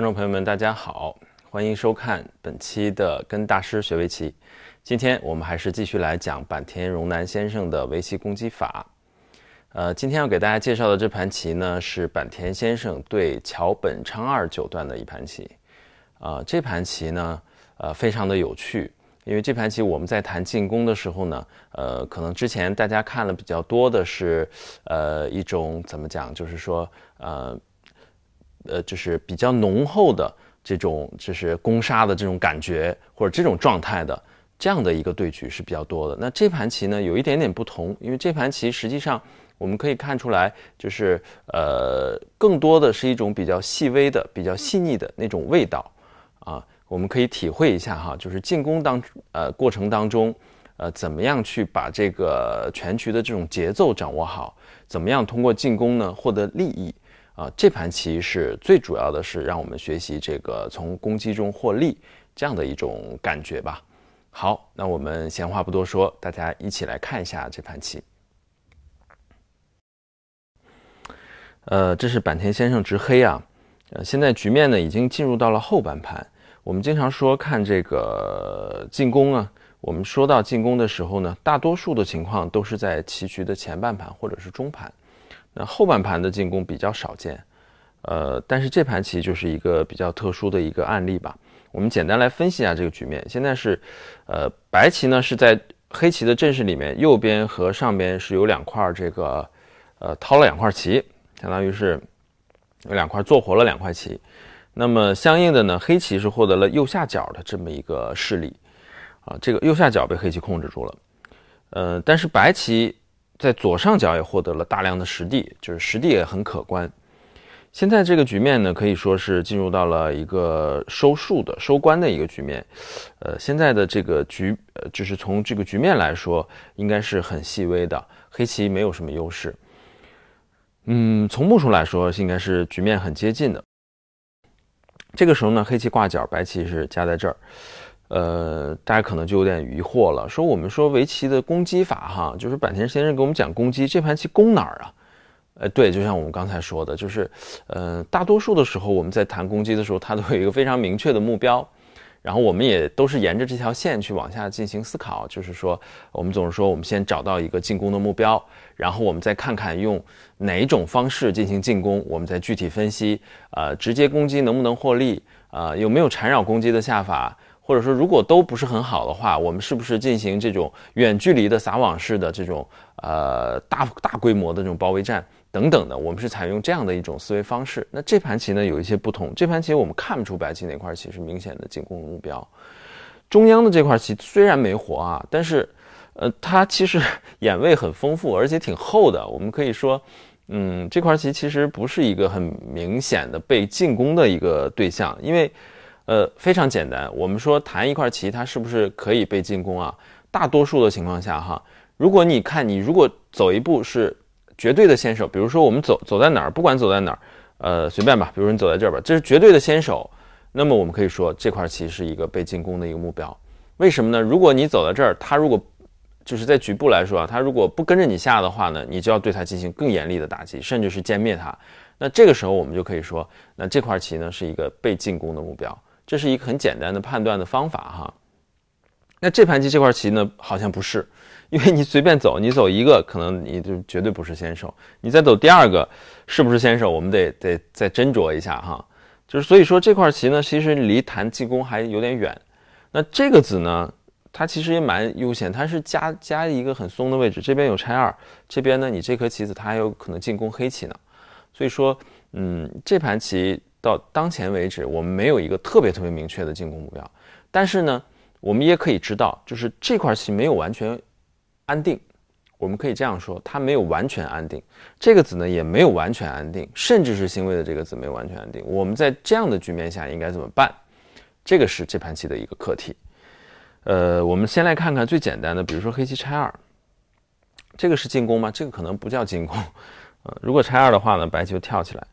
观众朋友们，大家好，欢迎收看本期的《跟大师学围棋》。今天我们还是继续来讲坂田荣南先生的围棋攻击法。呃，今天要给大家介绍的这盘棋呢，是坂田先生对桥本昌二九段的一盘棋。啊，这盘棋呢，呃，非常的有趣，因为这盘棋我们在谈进攻的时候呢，呃，可能之前大家看了比较多的是，呃，一种怎么讲，就是说，呃。呃，就是比较浓厚的这种，就是攻杀的这种感觉，或者这种状态的这样的一个对局是比较多的。那这盘棋呢，有一点点不同，因为这盘棋实际上我们可以看出来，就是呃，更多的是一种比较细微的、比较细腻的那种味道啊。我们可以体会一下哈，就是进攻当呃过程当中，呃，怎么样去把这个全局的这种节奏掌握好，怎么样通过进攻呢获得利益。啊，这盘棋是最主要的是让我们学习这个从攻击中获利这样的一种感觉吧。好，那我们闲话不多说，大家一起来看一下这盘棋。呃，这是坂田先生直黑啊。呃，现在局面呢已经进入到了后半盘。我们经常说看这个进攻啊，我们说到进攻的时候呢，大多数的情况都是在棋局的前半盘或者是中盘。那后半盘的进攻比较少见，呃，但是这盘棋就是一个比较特殊的一个案例吧。我们简单来分析一下这个局面。现在是，呃，白棋呢是在黑棋的阵势里面，右边和上边是有两块这个，呃，掏了两块棋，相当于是有两块做活了两块棋。那么相应的呢，黑棋是获得了右下角的这么一个势力，啊，这个右下角被黑棋控制住了，呃，但是白棋。在左上角也获得了大量的实地，就是实地也很可观。现在这个局面呢，可以说是进入到了一个收束的收官的一个局面。呃，现在的这个局，呃，就是从这个局面来说，应该是很细微的，黑棋没有什么优势。嗯，从目数来说，应该是局面很接近的。这个时候呢，黑棋挂角，白棋是夹在这儿。呃，大家可能就有点疑惑了，说我们说围棋的攻击法哈，就是坂田先生给我们讲攻击，这盘棋攻哪儿啊？呃，对，就像我们刚才说的，就是，呃，大多数的时候我们在谈攻击的时候，它都有一个非常明确的目标，然后我们也都是沿着这条线去往下进行思考，就是说，我们总是说我们先找到一个进攻的目标，然后我们再看看用哪种方式进行进攻，我们再具体分析，呃，直接攻击能不能获利，呃，有没有缠绕攻击的下法。或者说，如果都不是很好的话，我们是不是进行这种远距离的撒网式的这种呃大大规模的这种包围战等等的？我们是采用这样的一种思维方式。那这盘棋呢，有一些不同。这盘棋我们看不出白棋哪块棋是明显的进攻目标。中央的这块棋虽然没活啊，但是呃，它其实眼位很丰富，而且挺厚的。我们可以说，嗯，这块棋其实不是一个很明显的被进攻的一个对象，因为。呃，非常简单。我们说，弹一块棋，它是不是可以被进攻啊？大多数的情况下，哈，如果你看，你如果走一步是绝对的先手，比如说我们走走在哪儿，不管走在哪儿，呃，随便吧，比如说你走在这儿吧，这是绝对的先手。那么我们可以说，这块棋是一个被进攻的一个目标。为什么呢？如果你走到这儿，他如果就是在局部来说啊，他如果不跟着你下的话呢，你就要对他进行更严厉的打击，甚至是歼灭他。那这个时候，我们就可以说，那这块棋呢是一个被进攻的目标。这是一个很简单的判断的方法哈，那这盘棋这块棋呢好像不是，因为你随便走，你走一个可能你就绝对不是先手，你再走第二个是不是先手，我们得得再斟酌一下哈。就是所以说这块棋呢，其实离谈进攻还有点远。那这个子呢，它其实也蛮悠闲，它是加加一个很松的位置，这边有拆二，这边呢你这颗棋子它还有可能进攻黑棋呢，所以说嗯这盘棋。到当前为止，我们没有一个特别特别明确的进攻目标，但是呢，我们也可以知道，就是这块棋没有完全安定，我们可以这样说，它没有完全安定，这个子呢也没有完全安定，甚至是星位的这个子没有完全安定。我们在这样的局面下应该怎么办？这个是这盘棋的一个课题。呃，我们先来看看最简单的，比如说黑棋拆二，这个是进攻吗？这个可能不叫进攻。呃，如果拆二的话呢，白棋跳起来。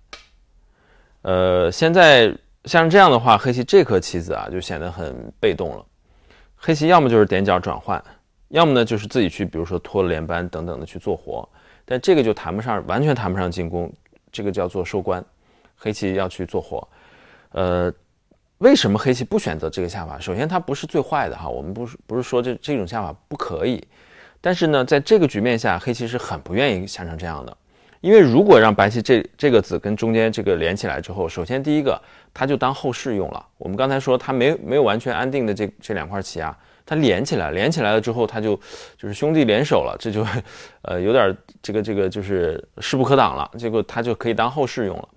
呃，现在像这样的话，黑棋这颗棋子啊就显得很被动了。黑棋要么就是点角转换，要么呢就是自己去，比如说拖连扳等等的去做活。但这个就谈不上，完全谈不上进攻，这个叫做收官。黑棋要去做活。呃，为什么黑棋不选择这个下法？首先它不是最坏的哈，我们不是不是说这这种下法不可以。但是呢，在这个局面下，黑棋是很不愿意下成这样的。因为如果让白棋这这个子跟中间这个连起来之后，首先第一个，它就当后势用了。我们刚才说它没没有完全安定的这这两块棋啊，它连起来，连起来了之后，它就就是兄弟联手了，这就呃有点这个这个就是势不可挡了。结果它就可以当后势用了。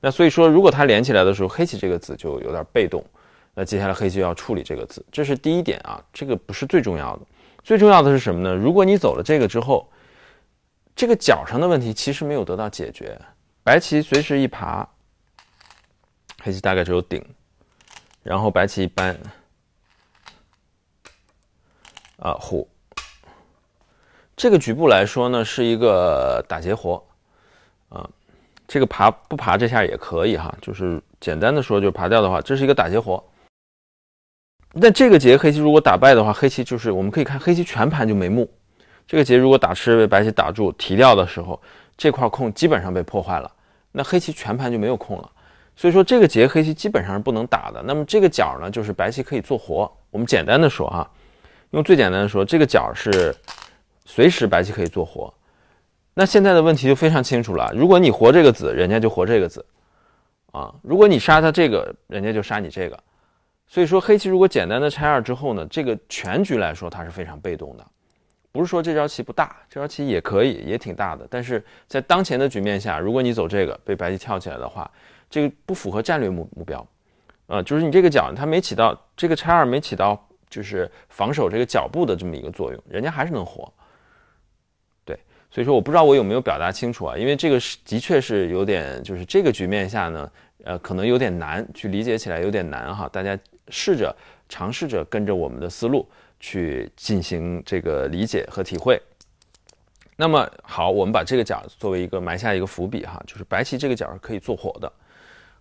那所以说，如果它连起来的时候，黑棋这个子就有点被动。那接下来黑棋要处理这个子，这是第一点啊，这个不是最重要的。最重要的是什么呢？如果你走了这个之后。这个角上的问题其实没有得到解决，白棋随时一爬，黑棋大概只有顶，然后白棋一扳，啊虎，这个局部来说呢是一个打劫活，啊，这个爬不爬这下也可以哈，就是简单的说就是爬掉的话，这是一个打劫活。那这个劫黑棋如果打败的话，黑棋就是我们可以看黑棋全盘就没目。这个劫如果打吃被白棋打住提掉的时候，这块空基本上被破坏了，那黑棋全盘就没有空了。所以说这个劫黑棋基本上是不能打的。那么这个角呢，就是白棋可以做活。我们简单的说啊，用最简单的说，这个角是随时白棋可以做活。那现在的问题就非常清楚了，如果你活这个子，人家就活这个子啊；如果你杀他这个，人家就杀你这个。所以说黑棋如果简单的拆二之后呢，这个全局来说它是非常被动的。不是说这招棋不大，这招棋也可以，也挺大的。但是在当前的局面下，如果你走这个，被白棋跳起来的话，这个不符合战略目目标，呃，就是你这个角它没起到这个拆二没起到，就是防守这个脚步的这么一个作用，人家还是能活。对，所以说我不知道我有没有表达清楚啊，因为这个的确是有点，就是这个局面下呢，呃，可能有点难去理解起来有点难哈。大家试着尝试着跟着我们的思路。去进行这个理解和体会，那么好，我们把这个角作为一个埋下一个伏笔哈，就是白棋这个角是可以做活的。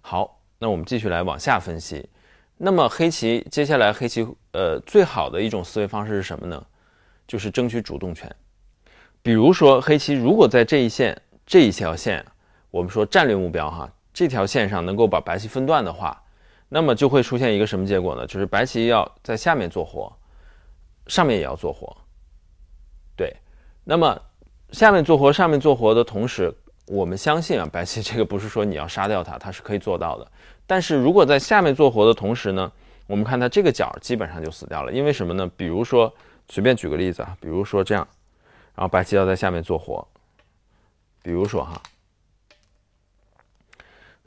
好，那我们继续来往下分析。那么黑棋接下来黑棋呃最好的一种思维方式是什么呢？就是争取主动权。比如说黑棋如果在这一线这一条线，我们说战略目标哈，这条线上能够把白棋分段的话，那么就会出现一个什么结果呢？就是白棋要在下面做活。上面也要做活，对，那么下面做活，上面做活的同时，我们相信啊，白棋这个不是说你要杀掉它，它是可以做到的。但是如果在下面做活的同时呢，我们看它这个角基本上就死掉了，因为什么呢？比如说，随便举个例子啊，比如说这样，然后白棋要在下面做活，比如说哈。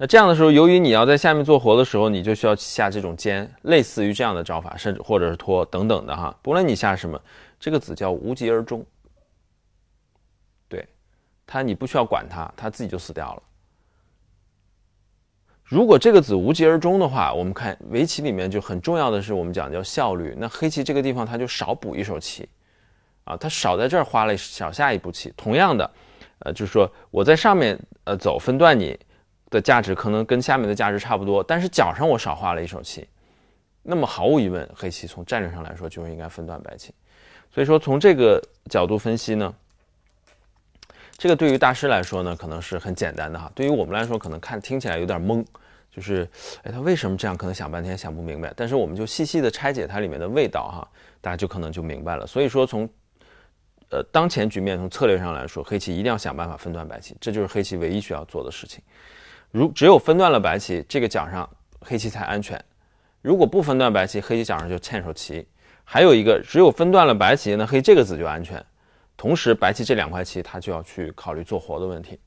那这样的时候，由于你要在下面做活的时候，你就需要下这种尖，类似于这样的招法，甚至或者是拖等等的哈。不论你下什么，这个子叫无疾而终。对，它你不需要管它，它自己就死掉了。如果这个子无疾而终的话，我们看围棋里面就很重要的是我们讲叫效率。那黑棋这个地方他就少补一手棋啊，他少在这儿花了少下一步棋。同样的，呃，就是说我在上面呃走分段你。的价值可能跟下面的价值差不多，但是脚上我少画了一手棋，那么毫无疑问，黑棋从战略上来说就是应该分段白棋，所以说从这个角度分析呢，这个对于大师来说呢可能是很简单的哈，对于我们来说可能看听起来有点懵，就是哎他为什么这样，可能想半天想不明白，但是我们就细细的拆解它里面的味道哈，大家就可能就明白了。所以说从，呃当前局面从策略上来说，黑棋一定要想办法分段白棋，这就是黑棋唯一需要做的事情。如只有分段了白棋，这个角上黑棋才安全。如果不分段白棋，黑棋角上就欠手棋。还有一个，只有分段了白棋，那黑这个子就安全。同时，白棋这两块棋，他就要去考虑做活的问题。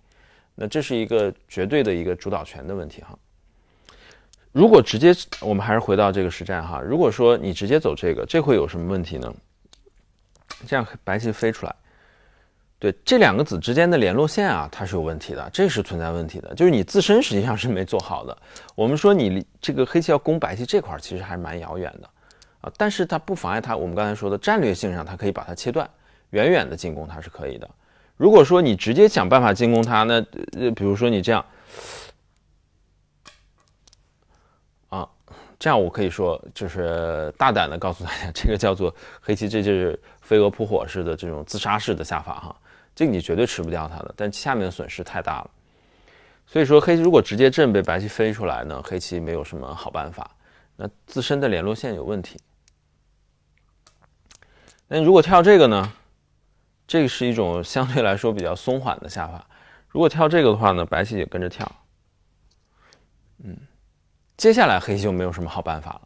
那这是一个绝对的一个主导权的问题哈。如果直接，我们还是回到这个实战哈。如果说你直接走这个，这会有什么问题呢？这样白棋飞出来。对这两个子之间的联络线啊，它是有问题的，这是存在问题的，就是你自身实际上是没做好的。我们说你这个黑棋要攻白棋这块儿，其实还是蛮遥远的啊，但是它不妨碍它，我们刚才说的战略性上，它可以把它切断，远远的进攻它是可以的。如果说你直接想办法进攻它，那呃，比如说你这样，啊，这样我可以说就是大胆的告诉大家，这个叫做黑棋，这就是飞蛾扑火式的这种自杀式的下法哈。这你绝对吃不掉它的，但下面的损失太大了，所以说黑棋如果直接震被白棋飞出来呢，黑棋没有什么好办法，那自身的联络线有问题。那如果跳这个呢，这个是一种相对来说比较松缓的下法，如果跳这个的话呢，白棋也跟着跳。嗯，接下来黑棋就没有什么好办法了。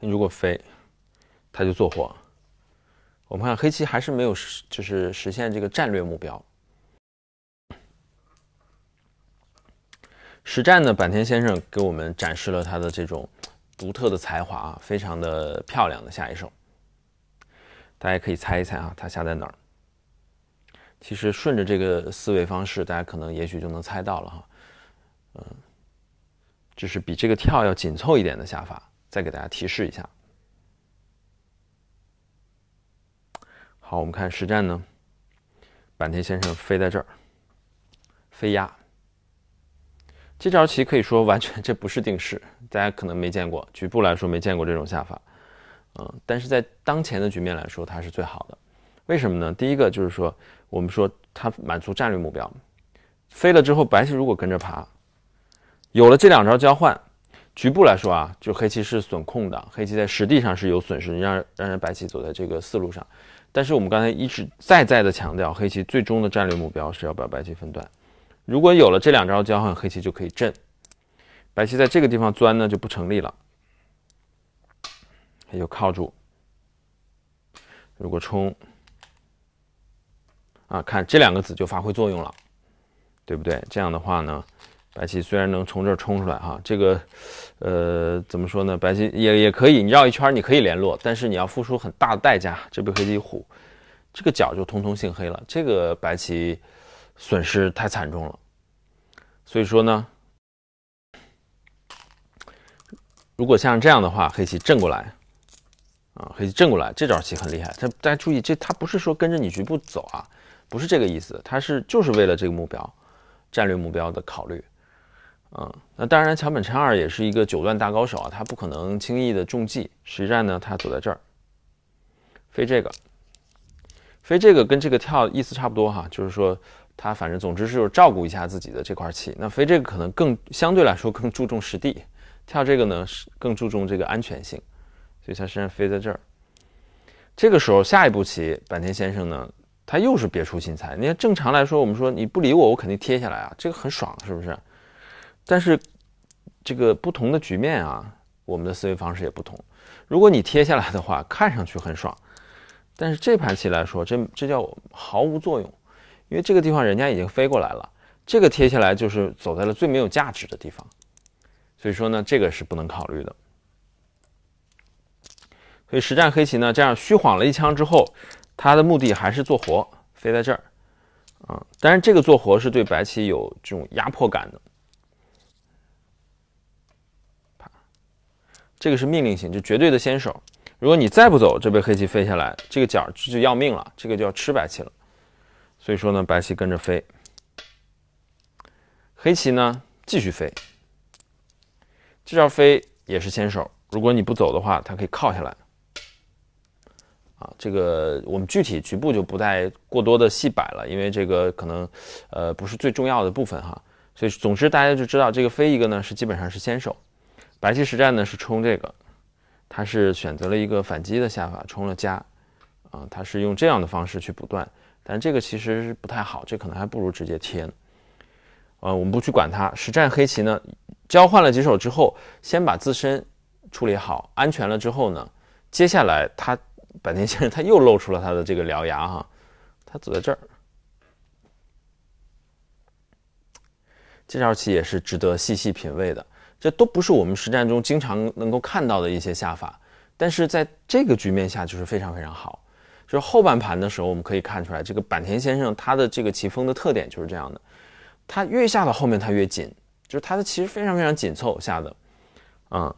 如果飞，他就做活。我们看黑棋还是没有，实，就是实现这个战略目标。实战呢，坂田先生给我们展示了他的这种独特的才华啊，非常的漂亮的下一手。大家可以猜一猜啊，他下在哪儿？其实顺着这个思维方式，大家可能也许就能猜到了哈。嗯，就是比这个跳要紧凑一点的下法，再给大家提示一下。好，我们看实战呢，坂田先生飞在这儿，飞压，这招棋可以说完全这不是定式，大家可能没见过，局部来说没见过这种下法，嗯，但是在当前的局面来说，它是最好的，为什么呢？第一个就是说，我们说它满足战略目标，飞了之后，白棋如果跟着爬，有了这两招交换，局部来说啊，就黑棋是损控的，黑棋在实地上是有损失，你让让人白棋走在这个四路上。但是我们刚才一直再再的强调，黑棋最终的战略目标是要把白棋分断。如果有了这两招交换，黑棋就可以震。白棋在这个地方钻呢，就不成立了。他就靠住。如果冲，啊，看这两个子就发挥作用了，对不对？这样的话呢。白棋虽然能从这儿冲出来哈，这个，呃，怎么说呢？白棋也也可以，你绕一圈你可以联络，但是你要付出很大的代价。这边黑棋虎，这个角就通通姓黑了。这个白棋损失太惨重了。所以说呢，如果像这样的话，黑棋正过来，啊，黑棋正过来，这招棋很厉害。他大家注意，这他不是说跟着你局部走啊，不是这个意思。他是就是为了这个目标，战略目标的考虑。嗯，那当然，桥本昌二也是一个九段大高手啊，他不可能轻易的中计。实战呢，他走在这儿，飞这个，飞这个跟这个跳意思差不多哈，就是说他反正总之是照顾一下自己的这块棋。那飞这个可能更相对来说更注重实地，跳这个呢是更注重这个安全性，所以他现在飞在这儿。这个时候下一步棋，坂田先生呢，他又是别出心裁。你看，正常来说我们说你不理我，我肯定贴下来啊，这个很爽，是不是？但是，这个不同的局面啊，我们的思维方式也不同。如果你贴下来的话，看上去很爽，但是这盘棋来说，这这叫毫无作用，因为这个地方人家已经飞过来了，这个贴下来就是走在了最没有价值的地方。所以说呢，这个是不能考虑的。所以实战黑棋呢，这样虚晃了一枪之后，他的目的还是做活，飞在这儿啊。但是这个做活是对白棋有这种压迫感的。这个是命令型，就绝对的先手。如果你再不走，这被黑棋飞下来，这个角就要命了，这个就要吃白棋了。所以说呢，白棋跟着飞，黑棋呢继续飞。这招飞也是先手，如果你不走的话，它可以靠下来。啊，这个我们具体局部就不再过多的细摆了，因为这个可能呃不是最重要的部分哈。所以总之大家就知道，这个飞一个呢是基本上是先手。白棋实战呢是冲这个，他是选择了一个反击的下法，冲了加，啊，他是用这样的方式去补断，但这个其实是不太好，这可能还不如直接贴。呃，我们不去管他。实战黑棋呢，交换了几手之后，先把自身处理好，安全了之后呢，接下来他坂田先生他又露出了他的这个獠牙哈，他走在这儿，这招棋也是值得细细品味的。这都不是我们实战中经常能够看到的一些下法，但是在这个局面下就是非常非常好。就是后半盘的时候，我们可以看出来，这个坂田先生他的这个棋风的特点就是这样的，他越下到后面他越紧，就是他的其实非常非常紧凑下的。嗯，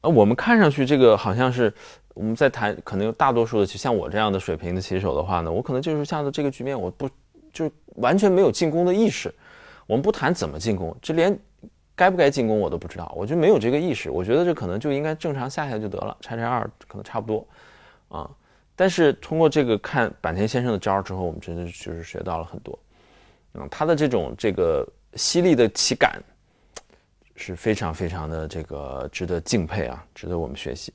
呃，我们看上去这个好像是我们在谈，可能大多数的像我这样的水平的棋手的话呢，我可能就是下的这个局面，我不就完全没有进攻的意识。我们不谈怎么进攻，这连。该不该进攻，我都不知道。我就没有这个意识。我觉得这可能就应该正常下下就得了，拆拆二可能差不多，啊。但是通过这个看坂田先生的招之后，我们真的就是学到了很多。嗯，他的这种这个犀利的棋感是非常非常的这个值得敬佩啊，值得我们学习。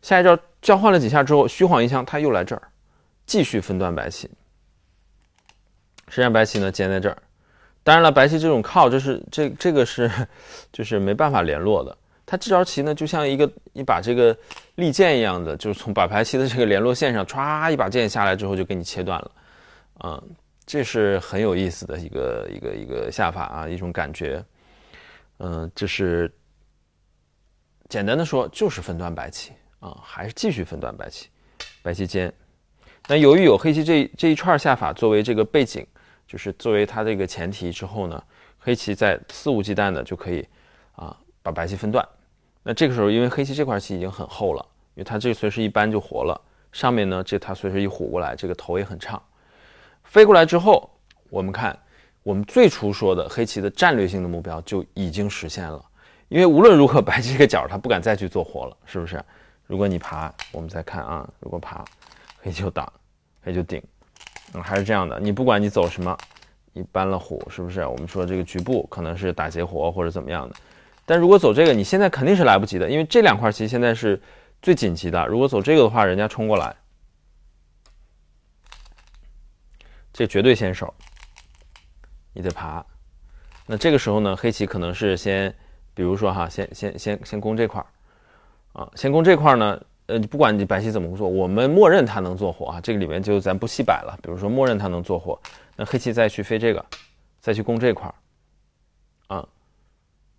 下一招交换了几下之后，虚晃一枪，他又来这儿，继续分断白棋。实际上白棋呢，尖在这儿。当然了，白棋这种靠，就是这这个是，就是没办法联络的。它这招棋呢，就像一个一把这个利剑一样的，就是从白棋的这个联络线上歘一把剑下来之后，就给你切断了。嗯，这是很有意思的一个一个一个下法啊，一种感觉。嗯，就是简单的说，就是分段白棋啊，还是继续分段白棋，白棋尖。那由于有黑棋这这一串下法作为这个背景。就是作为它这个前提之后呢，黑棋在肆无忌惮的就可以啊把白棋分段。那这个时候，因为黑棋这块棋已经很厚了，因为它这个随时一扳就活了。上面呢，这它随时一虎过来，这个头也很畅。飞过来之后，我们看我们最初说的黑棋的战略性的目标就已经实现了。因为无论如何，白棋这个角它不敢再去做活了，是不是？如果你爬，我们再看啊，如果爬，黑就挡，黑就顶。还是这样的，你不管你走什么，你搬了虎是不是？我们说这个局部可能是打劫活或者怎么样的，但如果走这个，你现在肯定是来不及的，因为这两块其实现在是最紧急的。如果走这个的话，人家冲过来，这绝对先手，你得爬。那这个时候呢，黑棋可能是先，比如说哈，先先先先攻这块儿啊，先攻这块儿呢。呃，不管你白棋怎么做，我们默认它能做活啊。这个里面就咱不细摆了。比如说，默认它能做活，那黑棋再去飞这个，再去攻这块儿，啊，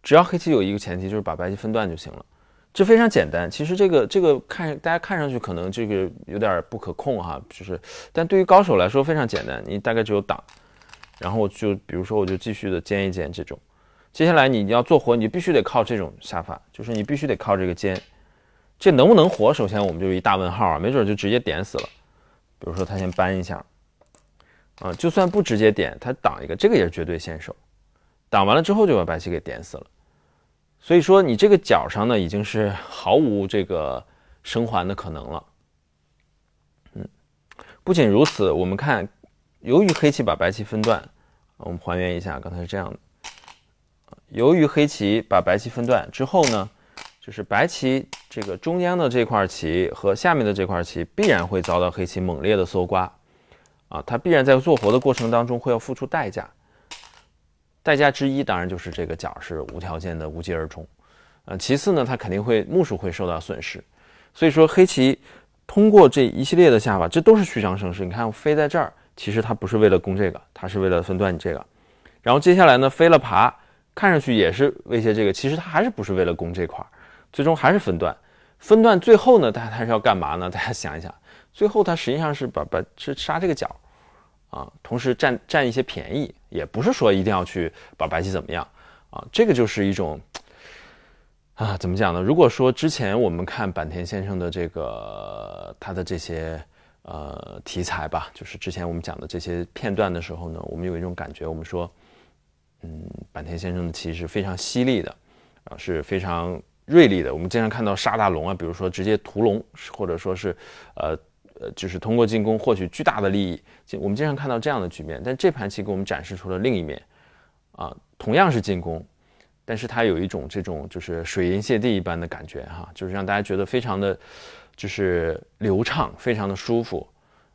只要黑棋有一个前提，就是把白棋分段就行了。这非常简单。其实这个这个看大家看上去可能这个有点不可控哈，就是但对于高手来说非常简单。你大概只有挡，然后就比如说我就继续的尖一尖这种。接下来你要做活，你必须得靠这种下法，就是你必须得靠这个尖。这能不能活？首先我们就一大问号啊，没准就直接点死了。比如说他先搬一下，啊，就算不直接点，他挡一个，这个也是绝对先手，挡完了之后就把白棋给点死了。所以说你这个角上呢，已经是毫无这个生还的可能了。嗯，不仅如此，我们看，由于黑棋把白棋分段，我们还原一下，刚才是这样的。由于黑棋把白棋分段之后呢？就是白棋这个中央的这块棋和下面的这块棋必然会遭到黑棋猛烈的搜刮，啊，它必然在做活的过程当中会要付出代价，代价之一当然就是这个角是无条件的无疾而终，呃，其次呢，它肯定会目数会受到损失，所以说黑棋通过这一系列的下法，这都是虚张声势。你看飞在这儿，其实它不是为了攻这个，它是为了分断你这个，然后接下来呢飞了爬，看上去也是威胁这个，其实它还是不是为了攻这块。最终还是分段，分段最后呢，大家还是要干嘛呢？大家想一想，最后他实际上是把把是杀这个角，啊，同时占占一些便宜，也不是说一定要去把白棋怎么样啊，这个就是一种，啊，怎么讲呢？如果说之前我们看坂田先生的这个他的这些呃题材吧，就是之前我们讲的这些片段的时候呢，我们有一种感觉，我们说，嗯，坂田先生的棋是非常犀利的，啊，是非常。锐利的，我们经常看到杀大龙啊，比如说直接屠龙，或者说是，呃呃，就是通过进攻获取巨大的利益。我们经常看到这样的局面，但这盘棋给我们展示出了另一面，啊，同样是进攻，但是它有一种这种就是水银泻地一般的感觉哈，就是让大家觉得非常的，就是流畅，非常的舒服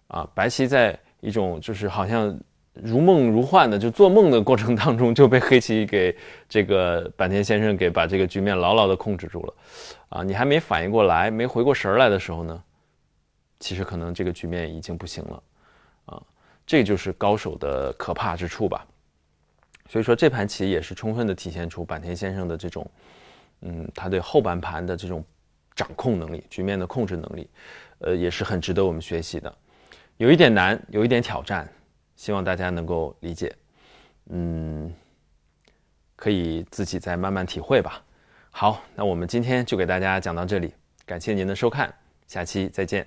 啊。白棋在一种就是好像。如梦如幻的，就做梦的过程当中就被黑棋给这个坂田先生给把这个局面牢牢的控制住了，啊，你还没反应过来、没回过神来的时候呢，其实可能这个局面已经不行了，啊，这就是高手的可怕之处吧。所以说，这盘棋也是充分的体现出坂田先生的这种，嗯，他对后半盘的这种掌控能力、局面的控制能力，呃，也是很值得我们学习的。有一点难，有一点挑战。希望大家能够理解，嗯，可以自己再慢慢体会吧。好，那我们今天就给大家讲到这里，感谢您的收看，下期再见。